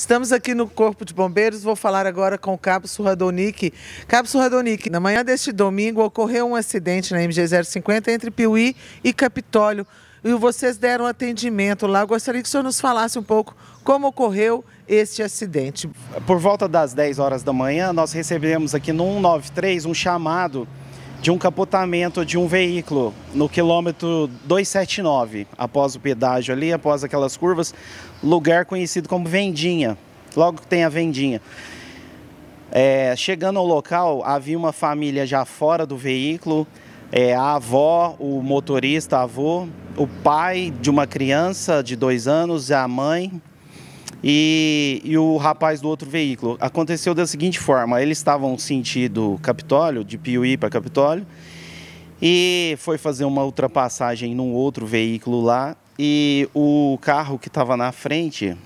Estamos aqui no Corpo de Bombeiros, vou falar agora com o Cabo Surradonic. Cabo Surradonic, na manhã deste domingo ocorreu um acidente na MG-050 entre Piuí e Capitólio. E vocês deram atendimento lá. gostaria que o senhor nos falasse um pouco como ocorreu este acidente. Por volta das 10 horas da manhã, nós recebemos aqui no 193 um chamado de um capotamento de um veículo no quilômetro 279, após o pedágio ali, após aquelas curvas, lugar conhecido como Vendinha. Logo que tem a Vendinha. É, chegando ao local, havia uma família já fora do veículo, é, a avó, o motorista, avô, o pai de uma criança de dois anos, a mãe e, e, o rapaz do outro veículo. Aconteceu da seguinte forma: eles estavam sentido Capitólio, de Piuí para Capitólio, e foi fazer uma ultrapassagem num outro veículo lá. E o carro que estava na frente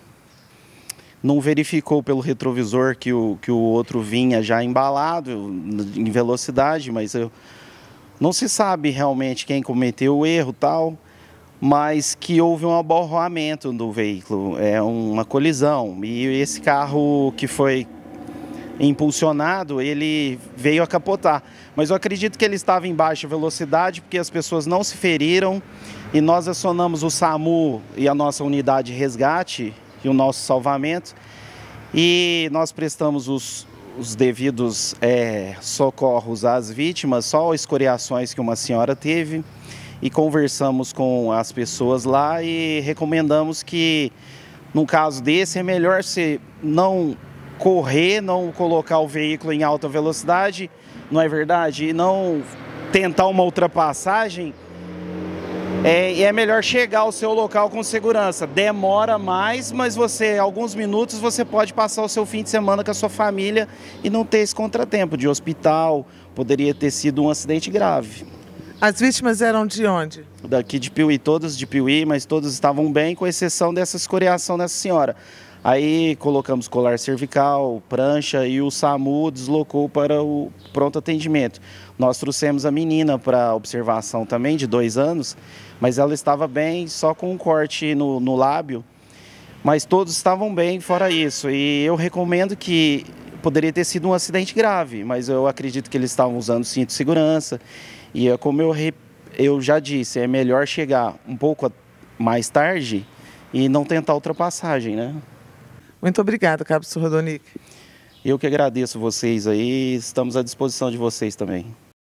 não verificou pelo retrovisor que o, que o outro vinha já embalado em velocidade, mas eu, não se sabe realmente quem cometeu o erro tal mas que houve um aborroamento do veículo, é uma colisão. E esse carro que foi impulsionado, ele veio a capotar. Mas eu acredito que ele estava em baixa velocidade, porque as pessoas não se feriram e nós acionamos o SAMU e a nossa unidade de resgate e o nosso salvamento. E nós prestamos os, os devidos é, socorros às vítimas, só escoriações que uma senhora teve e conversamos com as pessoas lá e recomendamos que, no caso desse, é melhor se não correr, não colocar o veículo em alta velocidade, não é verdade? E não tentar uma ultrapassagem. É, é melhor chegar ao seu local com segurança. Demora mais, mas você, alguns minutos, você pode passar o seu fim de semana com a sua família e não ter esse contratempo de hospital. Poderia ter sido um acidente grave. As vítimas eram de onde? Daqui de Piuí, todas de Piuí, mas todos estavam bem, com exceção dessa escoriação dessa senhora. Aí colocamos colar cervical, prancha e o SAMU deslocou para o pronto atendimento. Nós trouxemos a menina para observação também, de dois anos, mas ela estava bem, só com um corte no, no lábio. Mas todos estavam bem, fora isso. E eu recomendo que poderia ter sido um acidente grave, mas eu acredito que eles estavam usando cinto de segurança. E é como eu, eu já disse, é melhor chegar um pouco mais tarde e não tentar ultrapassagem, né? Muito obrigado, Cabo Surdonic. Eu que agradeço vocês aí, estamos à disposição de vocês também.